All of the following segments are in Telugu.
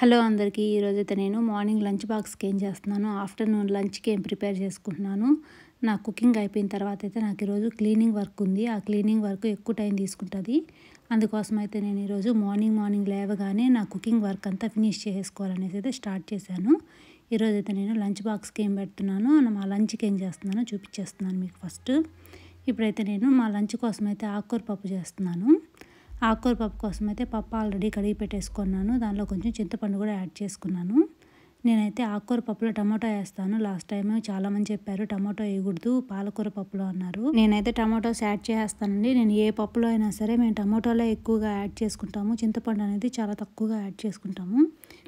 హలో అందరికీ ఈరోజైతే నేను మార్నింగ్ లంచ్ బాక్స్కి ఏం చేస్తున్నాను ఆఫ్టర్నూన్ లంచ్కి ఏం ప్రిపేర్ చేసుకుంటున్నాను నా కుకింగ్ అయిపోయిన తర్వాత అయితే నాకు ఈరోజు క్లీనింగ్ వర్క్ ఉంది ఆ క్లీనింగ్ వర్క్ ఎక్కువ టైం తీసుకుంటుంది అందుకోసం అయితే నేను ఈరోజు మార్నింగ్ మార్నింగ్ లేవగానే నా కుకింగ్ వర్క్ అంతా ఫినిష్ చేసుకోవాలనేసి అయితే స్టార్ట్ చేశాను ఈరోజు అయితే నేను లంచ్ బాక్స్కి ఏం పెడుతున్నాను మా లంచ్కి ఏం చేస్తున్నానో చూపించేస్తున్నాను మీకు ఫస్ట్ ఇప్పుడైతే నేను మా లంచ్ కోసం అయితే ఆకుకూర పప్పు చేస్తున్నాను ఆకుకూర పప్పు కోసం అయితే పప్పు ఆల్రెడీ కడిగి పెట్టేసుకున్నాను దానిలో కొంచెం చింతపండు కూడా యాడ్ చేసుకున్నాను నేనైతే ఆకుకూర పప్పులో టమాటో వేస్తాను లాస్ట్ టైం చాలా మంది చెప్పారు టమాటో వేయకూడదు పాలకూర పప్పులో అన్నారు నేనైతే టమాటోస్ యాడ్ చేస్తానండి నేను ఏ పప్పులో అయినా సరే మేము టమాటోలో ఎక్కువగా యాడ్ చేసుకుంటాము చింతపండు అనేది చాలా తక్కువగా యాడ్ చేసుకుంటాము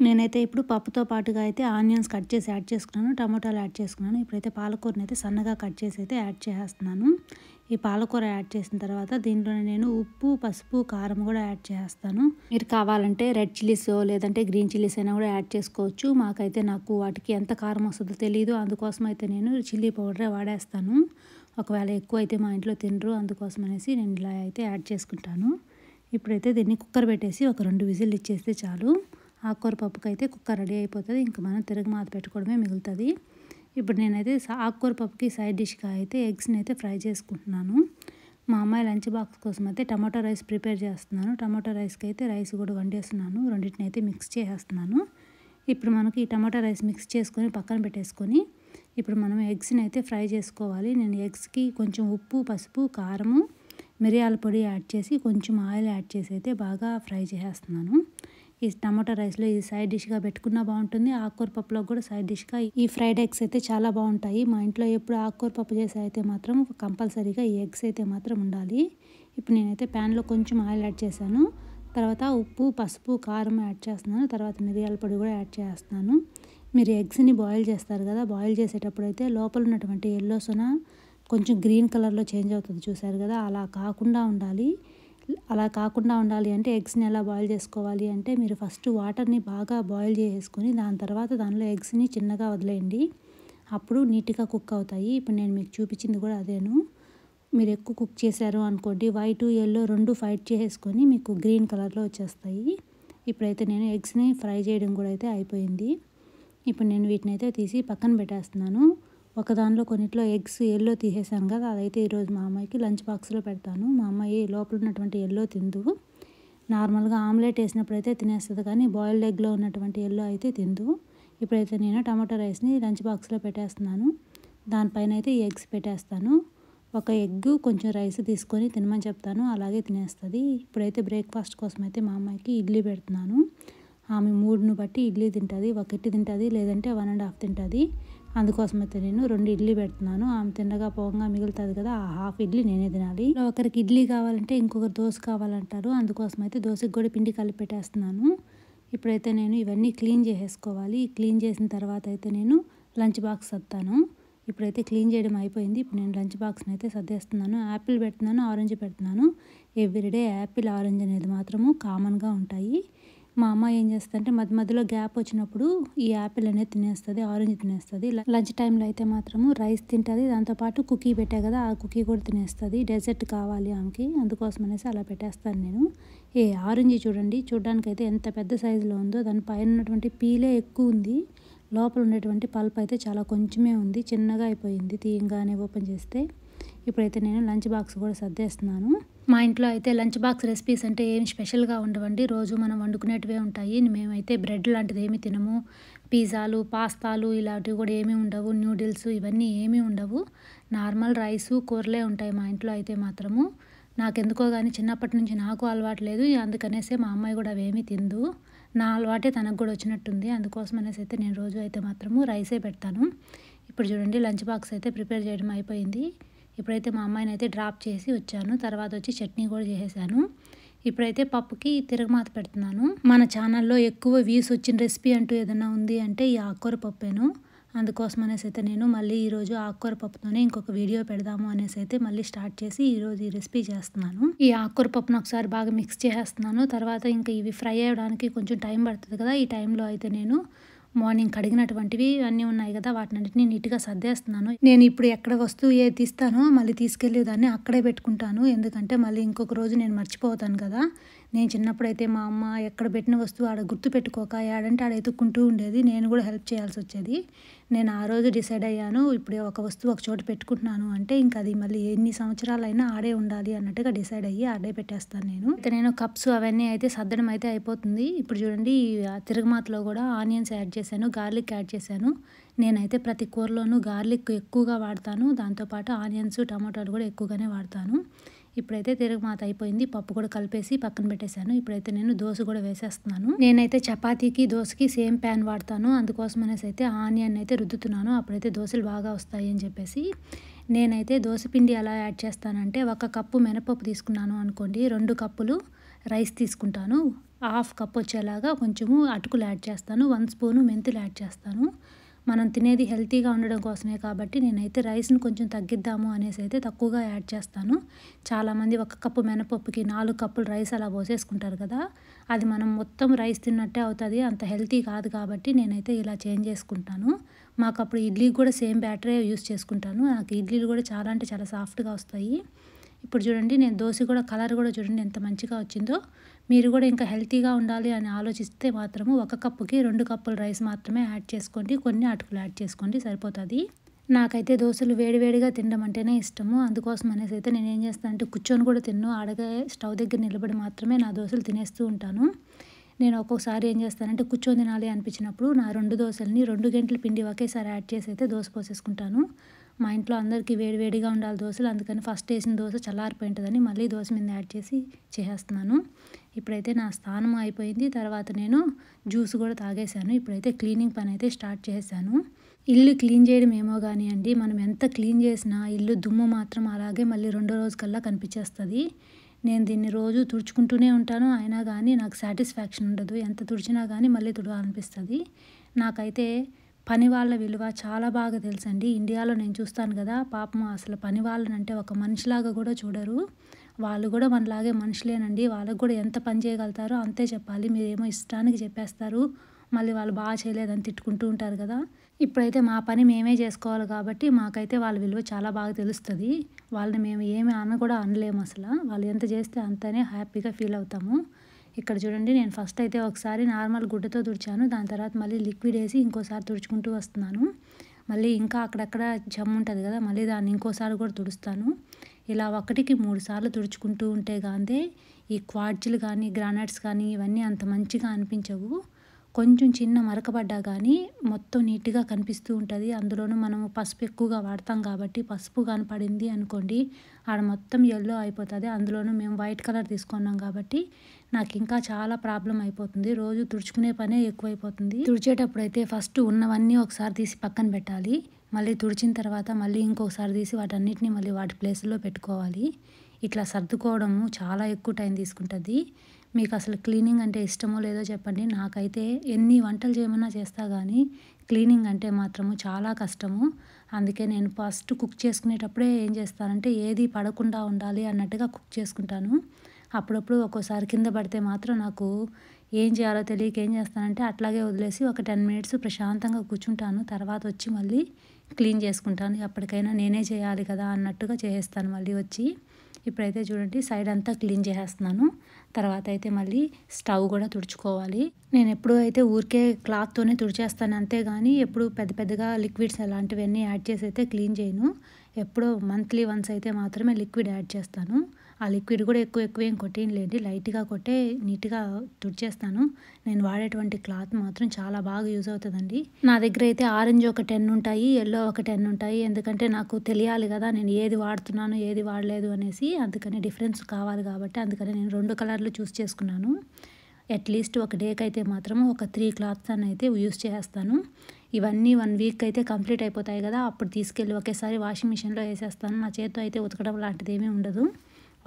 నేనైతే ఇప్పుడు పప్పుతో పాటుగా అయితే ఆనియన్స్ కట్ చేసి యాడ్ చేసుకున్నాను టమాటాలు యాడ్ చేసుకున్నాను ఇప్పుడైతే పాలకూరని అయితే సన్నగా కట్ చేసి అయితే యాడ్ చేస్తున్నాను ఈ పాలకూర యాడ్ చేసిన తర్వాత దీంట్లోనే నేను ఉప్పు పసుపు కారం కూడా యాడ్ చేస్తాను మీరు కావాలంటే రెడ్ చిల్లీస్ లేదంటే గ్రీన్ చిల్లీస్ అయినా కూడా యాడ్ చేసుకోవచ్చు మాకైతే నాకు వాటికి ఎంత కారం వస్తుందో తెలియదు అందుకోసం అయితే నేను చిల్లీ పౌడరే వాడేస్తాను ఒకవేళ ఎక్కువ అయితే మా ఇంట్లో తినరు అందుకోసం అనేసి నేను ఇలా అయితే యాడ్ చేసుకుంటాను ఇప్పుడైతే దీన్ని కుక్కర్ పెట్టేసి ఒక రెండు విజిల్ ఇచ్చేస్తే చాలు ఆకుకూర పప్పుకైతే కుక్కర్ రెడీ అయిపోతుంది ఇంకా మనం తిరగమాత పెట్టుకోవడమే మిగులుతుంది ఇప్పుడు నేనైతే ఆకుకూర పప్పుకి సైడ్ డిష్గా అయితే ఎగ్స్ని అయితే ఫ్రై చేసుకుంటున్నాను మా అమ్మాయి లంచ్ బాక్స్ కోసం అయితే టమాటో రైస్ ప్రిపేర్ చేస్తున్నాను టమాటో రైస్కి అయితే రైస్ కూడా వండేస్తున్నాను రెండింటిని అయితే మిక్స్ చేసేస్తున్నాను ఇప్పుడు మనకి ఈ టమాటా రైస్ మిక్స్ చేసుకొని పక్కన పెట్టేసుకొని ఇప్పుడు మనం ఎగ్స్ని అయితే ఫ్రై చేసుకోవాలి నేను ఎగ్స్కి కొంచెం ఉప్పు పసుపు కారము మిరియాల పొడి యాడ్ చేసి కొంచెం ఆయిల్ యాడ్ చేసి అయితే బాగా ఫ్రై చేసేస్తున్నాను ఈ టమాటా రైస్లో ఇది సైడ్ డిష్గా పెట్టుకున్నా బాగుంటుంది ఆకుకూర పప్పులో కూడా సైడ్ డిష్గా ఈ ఫ్రైడ్ ఎగ్స్ అయితే చాలా బాగుంటాయి మా ఇంట్లో ఎప్పుడు ఆకుకూర పప్పు చేసి అయితే మాత్రం కంపల్సరీగా ఈ ఎగ్స్ అయితే మాత్రం ఉండాలి ఇప్పుడు నేనైతే ప్యాన్లో కొంచెం ఆయిల్ యాడ్ చేశాను తర్వాత ఉప్పు పసుపు కారం యాడ్ చేస్తున్నాను తర్వాత మిరియాల పొడి కూడా యాడ్ చేస్తున్నాను మీరు ఎగ్స్ని బాయిల్ చేస్తారు కదా బాయిల్ చేసేటప్పుడు అయితే లోపల ఉన్నటువంటి ఎల్లో సొన కొంచెం గ్రీన్ కలర్లో చేంజ్ అవుతుంది చూసారు కదా అలా కాకుండా ఉండాలి అలా కాకుండా ఉండాలి అంటే ఎగ్స్ని ఎలా బాయిల్ చేసుకోవాలి అంటే మీరు ఫస్ట్ వాటర్ని బాగా బాయిల్ చేసేసుకొని దాని తర్వాత దానిలో ఎగ్స్ని చిన్నగా వదిలేయండి అప్పుడు నీట్గా కుక్ అవుతాయి ఇప్పుడు నేను మీకు చూపించింది కూడా అదేను మీరు ఎక్కువ కుక్ చేశారు అనుకోండి వైట్ ఎల్లో రెండు ఫైట్ చేసేసుకొని మీకు గ్రీన్ కలర్లో వచ్చేస్తాయి ఇప్పుడైతే నేను ఎగ్స్ని ఫ్రై చేయడం కూడా అయితే అయిపోయింది ఇప్పుడు నేను వీటిని అయితే తీసి పక్కన పెట్టేస్తున్నాను ఒకదానిలో కొన్నిట్లో ఎగ్స్ ఎల్లో తీసేసాం కదా అదైతే ఈరోజు మా అమ్మాయికి లంచ్ బాక్స్లో పెడతాను మా అమ్మాయి లోపల ఉన్నటువంటి ఎల్లో తిందు నార్మల్గా ఆమ్లెట్ వేసినప్పుడు అయితే తినేస్తుంది కానీ బాయిల్డ్ ఎగ్లో ఉన్నటువంటి ఎల్లో అయితే తిందు ఇప్పుడైతే నేను టమాటో రైస్ని లంచ్ బాక్స్లో పెట్టేస్తున్నాను దానిపైన అయితే ఈ ఎగ్స్ పెట్టేస్తాను ఒక ఎగ్ కొంచెం రైస్ తీసుకొని తినమని చెప్తాను అలాగే తినేస్తుంది ఇప్పుడైతే బ్రేక్ఫాస్ట్ కోసం అయితే మా అమ్మాయికి ఇడ్లీ పెడుతున్నాను ఆమె మూడును బట్టి ఇడ్లీ తింటుంది ఒకటి తింటుంది లేదంటే వన్ అండ్ హాఫ్ తింటుంది అందుకోసమైతే నేను రెండు ఇడ్లీ పెడుతున్నాను ఆమె తిండగా పోగా మిగులుతుంది కదా ఆ హాఫ్ ఇడ్లీ నేనే తినాలి ఒకరికి ఇడ్లీ కావాలంటే ఇంకొకరు దోశ కావాలంటారు అందుకోసమైతే దోశకు దోశకి కూడా పిండి కలిపి పెట్టేస్తున్నాను ఇప్పుడైతే నేను ఇవన్నీ క్లీన్ చేసేసుకోవాలి క్లీన్ చేసిన తర్వాత అయితే నేను లంచ్ బాక్స్ సత్తాను ఇప్పుడైతే క్లీన్ చేయడం అయిపోయింది ఇప్పుడు నేను లంచ్ బాక్స్ని అయితే సర్దేస్తున్నాను యాపిల్ పెడుతున్నాను ఆరెంజ్ పెడుతున్నాను ఎవ్రీడే యాపిల్ ఆరెంజ్ అనేది మాత్రము కామన్గా ఉంటాయి మా అమ్మ ఏం చేస్తుందంటే మధ్య మధ్యలో గ్యాప్ వచ్చినప్పుడు ఈ యాపిల్ అనేది తినేస్తుంది ఆరెంజ్ తినేస్తుంది లంచ్ టైంలో అయితే మాత్రము రైస్ తింటుంది దాంతోపాటు కుకీ పెట్టా కదా ఆ కుకీ కూడా తినేస్తుంది డెజర్ట్ కావాలి ఆమెకి అందుకోసం అనేసి అలా పెట్టేస్తాను నేను ఏ ఆరెంజ్ చూడండి చూడడానికైతే ఎంత పెద్ద సైజులో ఉందో దాని పైన ఉన్నటువంటి పీలే ఎక్కువ ఉంది లోపల ఉండేటువంటి పల్ప్ అయితే చాలా కొంచెమే ఉంది చిన్నగా అయిపోయింది తీయంగానే ఓపెన్ చేస్తే ఇప్పుడైతే నేను లంచ్ బాక్స్ కూడా సర్దేస్తున్నాను మా ఇంట్లో అయితే లంచ్ బాక్స్ రెసిపీస్ అంటే ఏమి స్పెషల్గా ఉండవండి రోజు మనం వండుకునేటివే ఉంటాయి మేమైతే బ్రెడ్ లాంటిది ఏమి తినము పిజ్జాలు పాస్తాలు ఇలాంటివి కూడా ఏమీ ఉండవు నూడిల్స్ ఇవన్నీ ఏమీ ఉండవు నార్మల్ రైసు కూరలే ఉంటాయి మా ఇంట్లో అయితే మాత్రము నాకెందుకో కానీ చిన్నప్పటి నుంచి నాకు అలవాటు లేదు అందుకనేసే మా అమ్మాయి కూడా అవేమీ తిందు నా అలవాటే తనకు కూడా వచ్చినట్టుంది అందుకోసం అనేసి అయితే నేను రోజు అయితే మాత్రము రైసే పెడతాను ఇప్పుడు చూడండి లంచ్ బాక్స్ అయితే ప్రిపేర్ చేయడం అయిపోయింది ఇప్పుడైతే మా అమ్మాయిని అయితే డ్రాప్ చేసి వచ్చాను తర్వాత వచ్చి చట్నీ కూడా చేసేసాను ఇప్పుడైతే పప్పుకి తిరగమాత పెడుతున్నాను మన ఛానల్లో ఎక్కువ వ్యూస్ వచ్చిన రెసిపీ అంటూ ఏదైనా ఉంది అంటే ఈ ఆకుకూర పప్పేను అందుకోసం అనేసి అయితే నేను మళ్ళీ ఈరోజు ఆకుకూర పప్పుతోనే ఇంకొక వీడియో పెడదాము అనేసి అయితే మళ్ళీ స్టార్ట్ చేసి ఈరోజు ఈ రెసిపీ చేస్తున్నాను ఈ ఆకుకూర పప్పును ఒకసారి బాగా మిక్స్ చేసేస్తున్నాను తర్వాత ఇంకా ఇవి ఫ్రై అవ్వడానికి కొంచెం టైం పడుతుంది కదా ఈ టైంలో అయితే నేను మార్నింగ్ కడిగినటువంటివి అన్నీ ఉన్నాయి కదా అన్నింటినీ నీట్గా సర్దేస్తున్నాను నేను ఇప్పుడు ఎక్కడ వస్తువు ఏ తీస్తానో మళ్ళీ దాన్ని అక్కడే పెట్టుకుంటాను ఎందుకంటే మళ్ళీ ఇంకొక రోజు నేను మర్చిపోతాను కదా నేను చిన్నప్పుడైతే మా అమ్మ ఎక్కడ పెట్టిన వస్తువు ఆడ గుర్తు పెట్టుకోక ఆడంటే ఆడ ఎత్తుక్కుంటూ ఉండేది నేను కూడా హెల్ప్ చేయాల్సి వచ్చేది నేను ఆ రోజు డిసైడ్ అయ్యాను ఇప్పుడు ఒక వస్తువు ఒక చోట పెట్టుకుంటున్నాను అంటే ఇంకా అది మళ్ళీ ఎన్ని సంవత్సరాలైనా ఆడే ఉండాలి అన్నట్టుగా డిసైడ్ అయ్యి ఆడే పెట్టేస్తాను నేను ఇక నేను కప్స్ అవన్నీ అయితే సర్దడం అయితే అయిపోతుంది ఇప్పుడు చూడండి తిరగమాతలో కూడా ఆనియన్స్ యాడ్ చేశాను గార్లిక్ యాడ్ చేశాను నేనైతే ప్రతి కూరలోనూ గార్లిక్ ఎక్కువగా వాడతాను దాంతోపాటు ఆనియన్స్ టమాటాలు కూడా ఎక్కువగానే వాడతాను ఇప్పుడైతే తిరగమాత అయిపోయింది పప్పు కూడా కలిపేసి పక్కన పెట్టేశాను ఇప్పుడైతే నేను దోశ కూడా వేసేస్తున్నాను నేనైతే చపాతీకి దోశకి సేమ్ ప్యాన్ వాడతాను అందుకోసం అనేసి అయితే ఆనియన్ అయితే రుద్దుతున్నాను అప్పుడైతే దోశలు బాగా వస్తాయి అని చెప్పేసి నేనైతే దోశపిండి ఎలా యాడ్ చేస్తానంటే ఒక కప్పు మినపప్పు తీసుకున్నాను అనుకోండి రెండు కప్పులు రైస్ తీసుకుంటాను హాఫ్ కప్ వచ్చేలాగా కొంచెము అటుకులు యాడ్ చేస్తాను వన్ స్పూను మెంతులు యాడ్ చేస్తాను మనం తినేది హెల్తీగా ఉండడం కోసమే కాబట్టి నేనైతే రైస్ని కొంచెం తగ్గిద్దాము అనేసి అయితే తక్కువగా యాడ్ చేస్తాను చాలామంది ఒక కప్పు మినపప్పుకి నాలుగు కప్పులు రైస్ అలా పోసేసుకుంటారు కదా అది మనం మొత్తం రైస్ తిన్నట్టే అవుతుంది అంత హెల్తీ కాదు కాబట్టి నేనైతే ఇలా చేంజ్ చేసుకుంటాను మాకు అప్పుడు ఇడ్లీ కూడా సేమ్ బ్యాటరీ యూస్ చేసుకుంటాను నాకు ఇడ్లీలు కూడా చాలా అంటే చాలా సాఫ్ట్గా వస్తాయి ఇప్పుడు చూడండి నేను దోశ కూడా కలర్ కూడా చూడండి ఎంత మంచిగా వచ్చిందో మీరు కూడా ఇంకా హెల్తీగా ఉండాలి అని ఆలోచిస్తే మాత్రము ఒక కప్పుకి రెండు కప్పుల రైస్ మాత్రమే యాడ్ చేసుకోండి కొన్ని అటుకులు యాడ్ చేసుకోండి సరిపోతుంది నాకైతే దోశలు వేడివేడిగా తినడం అంటేనే ఇష్టము అందుకోసం అనేసి అయితే నేను ఏం చేస్తాను అంటే కూర్చొని కూడా తిన్ను ఆడగా స్టవ్ దగ్గర నిలబడి మాత్రమే నా దోశలు తినేస్తూ ఉంటాను నేను ఒక్కొక్కసారి ఏం చేస్తానంటే కూర్చొని తినాలి అనిపించినప్పుడు నా రెండు దోశల్ని రెండు గంటల పిండి ఒకేసారి యాడ్ చేసి అయితే దోశ పోసేసుకుంటాను మా ఇంట్లో అందరికీ వేడివేడిగా ఉండాలి దోశలు అందుకని ఫస్ట్ వేసిన దోశ చల్లారిపోయి ఉంటుందని మళ్ళీ దోశ మీద యాడ్ చేసి చేసేస్తున్నాను ఇప్పుడైతే నా స్నానం అయిపోయింది తర్వాత నేను జ్యూస్ కూడా తాగేశాను ఇప్పుడైతే క్లీనింగ్ పని అయితే స్టార్ట్ చేశాను ఇల్లు క్లీన్ చేయడం ఏమో కానీ అండి మనం ఎంత క్లీన్ చేసినా ఇల్లు దుమ్ము మాత్రం అలాగే మళ్ళీ రెండో రోజుకల్లా కనిపించేస్తుంది నేను దీన్ని రోజు తుడుచుకుంటూనే ఉంటాను అయినా కానీ నాకు సాటిస్ఫాక్షన్ ఉండదు ఎంత తుడిచినా కానీ మళ్ళీ తుడవాలనిపిస్తుంది నాకైతే పని వాళ్ళ విలువ చాలా బాగా తెలుసండి ఇండియాలో నేను చూస్తాను కదా పాపం అసలు పని వాళ్ళనంటే ఒక మనిషిలాగా కూడా చూడరు వాళ్ళు కూడా మనలాగే మనుషులేనండి వాళ్ళకు కూడా ఎంత పని చేయగలుగుతారో అంతే చెప్పాలి మీరేమో ఇష్టానికి చెప్పేస్తారు మళ్ళీ వాళ్ళు బాగా చేయలేదని తిట్టుకుంటూ ఉంటారు కదా ఇప్పుడైతే మా పని మేమే చేసుకోవాలి కాబట్టి మాకైతే వాళ్ళ విలువ చాలా బాగా తెలుస్తుంది వాళ్ళని మేము ఏమి అన్న కూడా అనలేము అసలు వాళ్ళు ఎంత చేస్తే అంతనే హ్యాపీగా ఫీల్ అవుతాము ఇక్కడ చూడండి నేను ఫస్ట్ అయితే ఒకసారి నార్మల్ గుడ్డతో తుడిచాను దాని తర్వాత మళ్ళీ లిక్విడ్ వేసి ఇంకోసారి తుడుచుకుంటూ వస్తున్నాను మళ్ళీ ఇంకా అక్కడక్కడ జమ్ ఉంటుంది కదా మళ్ళీ దాన్ని ఇంకోసారి కూడా తుడుస్తాను ఇలా ఒకటికి మూడు సార్లు తుడుచుకుంటూ ఉంటే కాదే ఈ క్వాడ్జులు కానీ గ్రానైట్స్ కానీ ఇవన్నీ అంత మంచిగా అనిపించవు కొంచెం చిన్న మరకబడ్డా కానీ మొత్తం నీట్గా కనిపిస్తూ ఉంటుంది అందులోనూ మనం పసుపు ఎక్కువగా వాడతాం కాబట్టి పసుపు కనపడింది అనుకోండి ఆడ మొత్తం ఎల్లో అయిపోతుంది అందులోనూ మేము వైట్ కలర్ తీసుకున్నాం కాబట్టి నాకు ఇంకా చాలా ప్రాబ్లం అయిపోతుంది రోజు తుడుచుకునే పనే ఎక్కువైపోతుంది తుడిచేటప్పుడు అయితే ఫస్ట్ ఉన్నవన్నీ ఒకసారి తీసి పక్కన పెట్టాలి మళ్ళీ తుడిచిన తర్వాత మళ్ళీ ఇంకొకసారి తీసి వాటన్నిటిని మళ్ళీ వాటి ప్లేస్లో పెట్టుకోవాలి ఇట్లా సర్దుకోవడము చాలా ఎక్కువ టైం తీసుకుంటుంది మీకు అసలు క్లీనింగ్ అంటే ఇష్టమో లేదో చెప్పండి నాకైతే ఎన్ని వంటలు చేయమన్నా చేస్తా కానీ క్లీనింగ్ అంటే మాత్రము చాలా కష్టము అందుకే నేను ఫస్ట్ కుక్ చేసుకునేటప్పుడే ఏం చేస్తానంటే ఏది పడకుండా ఉండాలి అన్నట్టుగా కుక్ చేసుకుంటాను అప్పుడప్పుడు ఒక్కోసారి కింద పడితే మాత్రం నాకు ఏం చేయాలో తెలియక ఏం చేస్తానంటే అట్లాగే వదిలేసి ఒక టెన్ మినిట్స్ ప్రశాంతంగా కూర్చుంటాను తర్వాత వచ్చి మళ్ళీ క్లీన్ చేసుకుంటాను ఎప్పటికైనా నేనే చేయాలి కదా అన్నట్టుగా చేసేస్తాను మళ్ళీ వచ్చి ఇప్పుడైతే చూడండి సైడ్ అంతా క్లీన్ చేసేస్తున్నాను తర్వాత అయితే మళ్ళీ స్టవ్ కూడా తుడుచుకోవాలి నేను ఎప్పుడు అయితే ఊరికే క్లాత్తోనే తుడిచేస్తాను అంతేగాని ఎప్పుడు పెద్ద పెద్దగా లిక్విడ్స్ అలాంటివన్నీ యాడ్ చేసి అయితే క్లీన్ చేయను ఎప్పుడో మంత్లీ వన్స్ అయితే మాత్రమే లిక్విడ్ యాడ్ చేస్తాను ఆ లిక్విడ్ కూడా ఎక్కువ ఎక్కువ ఏం లేదు లైట్గా కొట్టే నీట్గా తుడిచేస్తాను నేను వాడేటువంటి క్లాత్ మాత్రం చాలా బాగా యూజ్ అవుతుందండి నా దగ్గర అయితే ఆరెంజ్ ఒక టెన్ ఉంటాయి ఎల్లో ఒక టెన్ ఉంటాయి ఎందుకంటే నాకు తెలియాలి కదా నేను ఏది వాడుతున్నాను ఏది వాడలేదు అనేసి అందుకని డిఫరెన్స్ కావాలి కాబట్టి అందుకని నేను రెండు కలర్లు చూస్ చేసుకున్నాను అట్లీస్ట్ ఒక డేకి అయితే మాత్రం ఒక త్రీ క్లాత్స్ అని అయితే యూజ్ చేస్తాను ఇవన్నీ వన్ వీక్ అయితే కంప్లీట్ అయిపోతాయి కదా అప్పుడు తీసుకెళ్ళి ఒకేసారి వాషింగ్ మిషన్లో వేసేస్తాను నా చేతితో అయితే ఉతకడం లాంటిది ఏమీ ఉండదు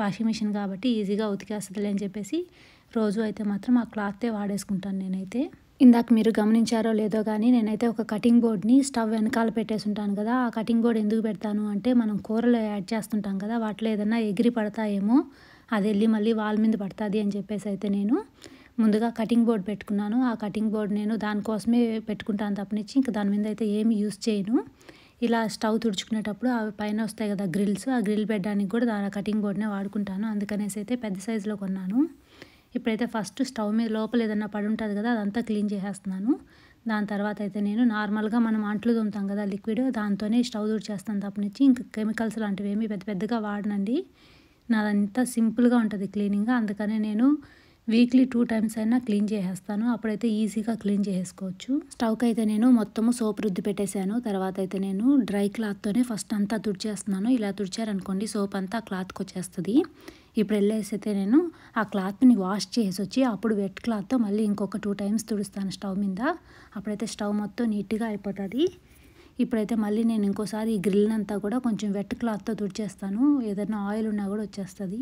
వాషింగ్ మిషన్ కాబట్టి ఈజీగా ఉతికేస్తుంది అని చెప్పేసి రోజు అయితే మాత్రం ఆ క్లాత్తే వాడేసుకుంటాను నేనైతే ఇందాక మీరు గమనించారో లేదో కానీ నేనైతే ఒక కటింగ్ బోర్డ్ని స్టవ్ వెనకాల పెట్టేసి ఉంటాను కదా ఆ కటింగ్ బోర్డ్ ఎందుకు పెడతాను అంటే మనం కూరలో యాడ్ చేస్తుంటాం కదా వాటిలో ఏదన్నా ఎగిరి పడతాయేమో అది వెళ్ళి మళ్ళీ వాల్ మీద పడుతుంది అని చెప్పేసి అయితే నేను ముందుగా కటింగ్ బోర్డ్ పెట్టుకున్నాను ఆ కటింగ్ బోర్డ్ నేను దానికోసమే పెట్టుకుంటాను తప్పనిచ్చి ఇంకా దాని మీద అయితే ఏమి యూస్ చేయను ఇలా స్టవ్ తుడుచుకునేటప్పుడు అవి పైన వస్తాయి కదా గ్రిల్స్ ఆ గ్రిల్ పెట్టడానికి కూడా దాని కటింగ్ బోర్డ్నే వాడుకుంటాను అందుకనేసి అయితే పెద్ద సైజులో కొన్నాను ఇప్పుడైతే ఫస్ట్ స్టవ్ మీద లోపల ఏదన్నా పడి ఉంటుంది కదా అదంతా క్లీన్ చేసేస్తున్నాను దాని తర్వాత అయితే నేను నార్మల్గా మనం అంట్లు దుమ్ముతాం కదా లిక్విడ్ దాంతోనే స్టవ్ తుడిచేస్తాను తప్పనిచ్చి ఇంకా కెమికల్స్ లాంటివి ఏమి పెద్ద పెద్దగా వాడనండి నాదంతా సింపుల్గా ఉంటుంది క్లీనింగ్ అందుకనే నేను వీక్లీ టూ టైమ్స్ అయినా క్లీన్ చేసేస్తాను అప్పుడైతే ఈజీగా క్లీన్ చేసుకోవచ్చు స్టవ్కి అయితే నేను మొత్తము సోప్ రుద్ది పెట్టేశాను తర్వాత అయితే నేను డ్రై క్లాత్తోనే ఫస్ట్ అంతా తుడిచేస్తున్నాను ఇలా తుడిచారనుకోండి సోప్ అంతా క్లాత్కి వచ్చేస్తుంది ఇప్పుడు వెళ్ళేసి అయితే నేను ఆ క్లాత్ని వాష్ చేసి వచ్చి అప్పుడు వెట్ క్లాత్తో మళ్ళీ ఇంకొక టూ టైమ్స్ తుడుస్తాను స్టవ్ మీద అప్పుడైతే స్టవ్ మొత్తం నీట్గా అయిపోతుంది ఇప్పుడైతే మళ్ళీ నేను ఇంకోసారి ఈ గ్రిల్ అంతా కూడా కొంచెం వెట్ క్లాత్తో తుడిచేస్తాను ఏదైనా ఆయిల్ ఉన్నా కూడా వచ్చేస్తుంది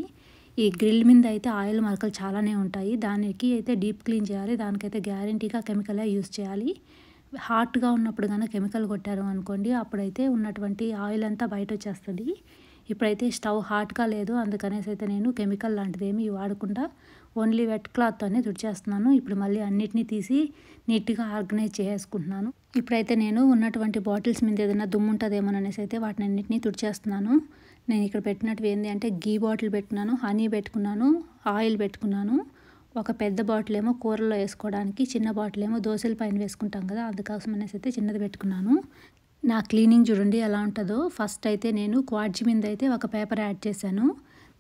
ఈ గ్రిల్ మీద అయితే ఆయిల్ మరకలు చాలానే ఉంటాయి దానికి అయితే డీప్ క్లీన్ చేయాలి దానికైతే గ్యారంటీగా కెమికలే యూజ్ చేయాలి హాట్గా ఉన్నప్పుడు కానీ కెమికల్ కొట్టారు అనుకోండి అప్పుడైతే ఉన్నటువంటి ఆయిల్ అంతా బయట వచ్చేస్తుంది ఇప్పుడైతే స్టవ్ హాట్గా లేదు అందుకనేసి అయితే నేను కెమికల్ లాంటిది ఏమి వాడకుండా ఓన్లీ వెట్ క్లాత్తోనే తుడిచేస్తున్నాను ఇప్పుడు మళ్ళీ అన్నిటినీ తీసి నీట్గా ఆర్గనైజ్ చేసుకుంటున్నాను ఇప్పుడైతే నేను ఉన్నటువంటి బాటిల్స్ మీద ఏదైనా దుమ్ముంటుందేమోననేసి అయితే వాటిని అన్నింటినీ తుడిచేస్తున్నాను నేను ఇక్కడ పెట్టినట్టు ఏంది అంటే గీ బాటిల్ పెట్టినాను హనీ పెట్టుకున్నాను ఆయిల్ పెట్టుకున్నాను ఒక పెద్ద బాటిల్ ఏమో కూరలో వేసుకోవడానికి చిన్న బాటిల్ ఏమో దోశల పైన వేసుకుంటాం కదా అందుకోసం అనేసి అయితే చిన్నది పెట్టుకున్నాను నా క్లీనింగ్ చూడండి ఎలా ఉంటుందో ఫస్ట్ అయితే నేను క్వాడ్జి మీద అయితే ఒక పేపర్ యాడ్ చేశాను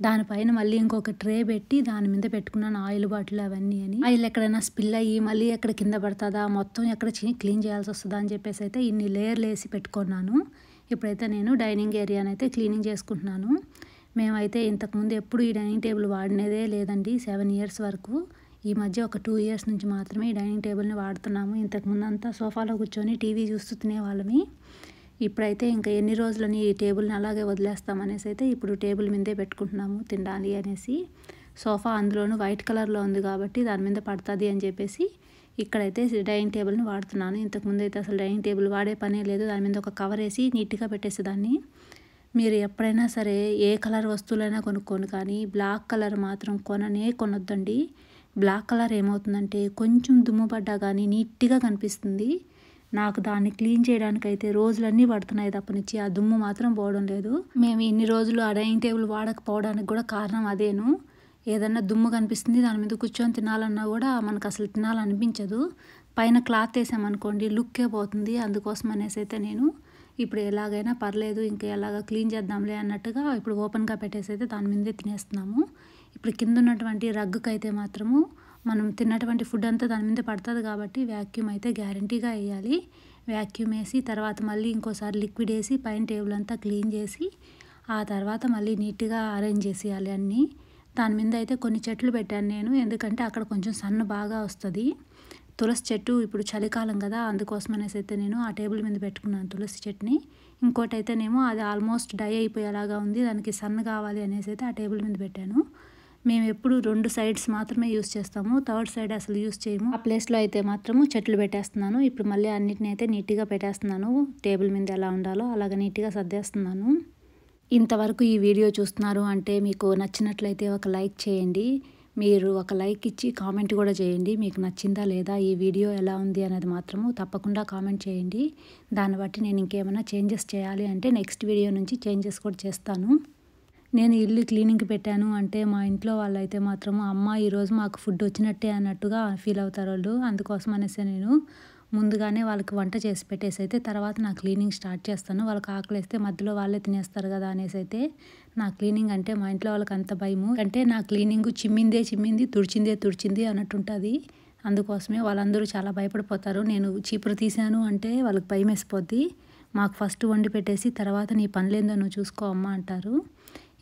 దానిపైన మళ్ళీ ఇంకొక ట్రే పెట్టి దాని మీద పెట్టుకున్నాను ఆయిల్ బాటిల్ అవన్నీ అని ఆయిల్ ఎక్కడైనా స్పిల్ అయ్యి మళ్ళీ ఎక్కడ కింద పడుతుందా మొత్తం ఎక్కడ క్లీన్ చేయాల్సి వస్తుందా అని చెప్పేసి అయితే ఇన్ని లేయర్లు వేసి పెట్టుకున్నాను ఇప్పుడైతే నేను డైనింగ్ ఏరియాని అయితే క్లీనింగ్ చేసుకుంటున్నాను మేమైతే ఇంతకుముందు ఎప్పుడు ఈ డైనింగ్ టేబుల్ వాడినదే లేదండి సెవెన్ ఇయర్స్ వరకు ఈ మధ్య ఒక టూ ఇయర్స్ నుంచి మాత్రమే ఈ డైనింగ్ టేబుల్ని వాడుతున్నాము ఇంతకుముందు అంతా సోఫాలో కూర్చొని టీవీ చూస్తూ తినేవాళ్ళమి ఇప్పుడైతే ఇంకా ఎన్ని రోజులని ఈ టేబుల్ని అలాగే వదిలేస్తామనేసి అయితే ఇప్పుడు టేబుల్ మీదే పెట్టుకుంటున్నాము తినాలి అనేసి సోఫా అందులోనూ వైట్ కలర్లో ఉంది కాబట్టి దాని మీద పడుతుంది అని చెప్పేసి ఇక్కడైతే డైనింగ్ టేబుల్ని వాడుతున్నాను ఇంతకుముందు అయితే అసలు డైనింగ్ టేబుల్ వాడే పనే లేదు దాని మీద ఒక కవర్ వేసి నీట్గా పెట్టేసేదాన్ని మీరు ఎప్పుడైనా సరే ఏ కలర్ వస్తువులైనా కొనుక్కోను కానీ బ్లాక్ కలర్ మాత్రం కొననే కొనొద్దండి బ్లాక్ కలర్ ఏమవుతుందంటే కొంచెం దుమ్ము పడ్డా కానీ నీట్గా కనిపిస్తుంది నాకు దాన్ని క్లీన్ చేయడానికైతే రోజులన్నీ పడుతున్నాయి నుంచి ఆ దుమ్ము మాత్రం పోవడం లేదు మేము ఇన్ని రోజులు ఆ డైనింగ్ టేబుల్ వాడకపోవడానికి కూడా కారణం అదేను ఏదన్నా దుమ్ము కనిపిస్తుంది దాని మీద కూర్చొని తినాలన్నా కూడా మనకు అసలు తినాలనిపించదు పైన క్లాత్ వేసామనుకోండి లుక్కే పోతుంది అందుకోసం అనేసి అయితే నేను ఇప్పుడు ఎలాగైనా పర్లేదు ఇంకా ఎలాగ క్లీన్ చేద్దాంలే అన్నట్టుగా ఇప్పుడు ఓపెన్గా పెట్టేసి అయితే దాని మీదే తినేస్తున్నాము ఇప్పుడు కింద ఉన్నటువంటి రగ్గుకైతే మాత్రము మనం తిన్నటువంటి ఫుడ్ అంతా దాని మీద పడుతుంది కాబట్టి వ్యాక్యూమ్ అయితే గ్యారంటీగా వేయాలి వ్యాక్యూమ్ వేసి తర్వాత మళ్ళీ ఇంకోసారి లిక్విడ్ వేసి పైన టేబుల్ అంతా క్లీన్ చేసి ఆ తర్వాత మళ్ళీ నీట్గా అరేంజ్ చేసేయాలి అన్నీ దాని మీద అయితే కొన్ని చెట్లు పెట్టాను నేను ఎందుకంటే అక్కడ కొంచెం సన్ను బాగా వస్తుంది తులసి చెట్టు ఇప్పుడు చలికాలం కదా అందుకోసం అనేసి అయితే నేను ఆ టేబుల్ మీద పెట్టుకున్నాను తులసి చెట్ని ఇంకోటి అయితేనేమో అది ఆల్మోస్ట్ డై అయిపోయేలాగా ఉంది దానికి సన్ను కావాలి అనేసి అయితే ఆ టేబుల్ మీద పెట్టాను మేము ఎప్పుడు రెండు సైడ్స్ మాత్రమే యూస్ చేస్తాము థర్డ్ సైడ్ అసలు యూస్ చేయము ఆ ప్లేస్లో అయితే మాత్రము చెట్లు పెట్టేస్తున్నాను ఇప్పుడు మళ్ళీ అన్నిటిని అయితే నీట్గా పెట్టేస్తున్నాను టేబుల్ మీద ఎలా ఉండాలో అలాగ నీట్గా సర్దేస్తున్నాను ఇంతవరకు ఈ వీడియో చూస్తున్నారు అంటే మీకు నచ్చినట్లయితే ఒక లైక్ చేయండి మీరు ఒక లైక్ ఇచ్చి కామెంట్ కూడా చేయండి మీకు నచ్చిందా లేదా ఈ వీడియో ఎలా ఉంది అనేది మాత్రము తప్పకుండా కామెంట్ చేయండి దాన్ని బట్టి నేను ఇంకేమైనా చేంజెస్ చేయాలి అంటే నెక్స్ట్ వీడియో నుంచి చేంజెస్ కూడా చేస్తాను నేను ఇల్లు క్లీనింగ్కి పెట్టాను అంటే మా ఇంట్లో వాళ్ళైతే మాత్రం అమ్మ ఈరోజు మాకు ఫుడ్ వచ్చినట్టే అన్నట్టుగా ఫీల్ అవుతారు వాళ్ళు అందుకోసం అనేసి నేను ముందుగానే వాళ్ళకి వంట చేసి పెట్టేసి అయితే తర్వాత నా క్లీనింగ్ స్టార్ట్ చేస్తాను వాళ్ళకి ఆకలిస్తే మధ్యలో వాళ్ళే తినేస్తారు కదా అనేసి అయితే నా క్లీనింగ్ అంటే మా ఇంట్లో వాళ్ళకి అంత భయము అంటే నా క్లీనింగ్ చిమ్మిందే చిమ్మింది తుడిచిందే తుడిచింది అన్నట్టుంటుంది అందుకోసమే వాళ్ళందరూ చాలా భయపడిపోతారు నేను చీపురు తీశాను అంటే వాళ్ళకి భయం వేసిపోద్ది మాకు ఫస్ట్ వండి పెట్టేసి తర్వాత నీ పనులేందో నువ్వు చూసుకో అమ్మ అంటారు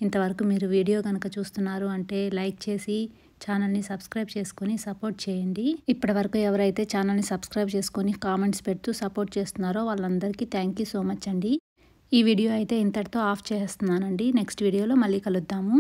ఇంతవరకు మీరు వీడియో కనుక చూస్తున్నారు అంటే లైక్ చేసి ఛానల్ని సబ్స్క్రైబ్ చేసుకొని సపోర్ట్ చేయండి ఇప్పటి వరకు ఎవరైతే ఛానల్ని సబ్స్క్రైబ్ చేసుకొని కామెంట్స్ పెడుతూ సపోర్ట్ చేస్తున్నారో వాళ్ళందరికీ థ్యాంక్ సో మచ్ అండి ఈ వీడియో అయితే ఇంతటితో ఆఫ్ చేస్తున్నానండి నెక్స్ట్ వీడియోలో మళ్ళీ కలుద్దాము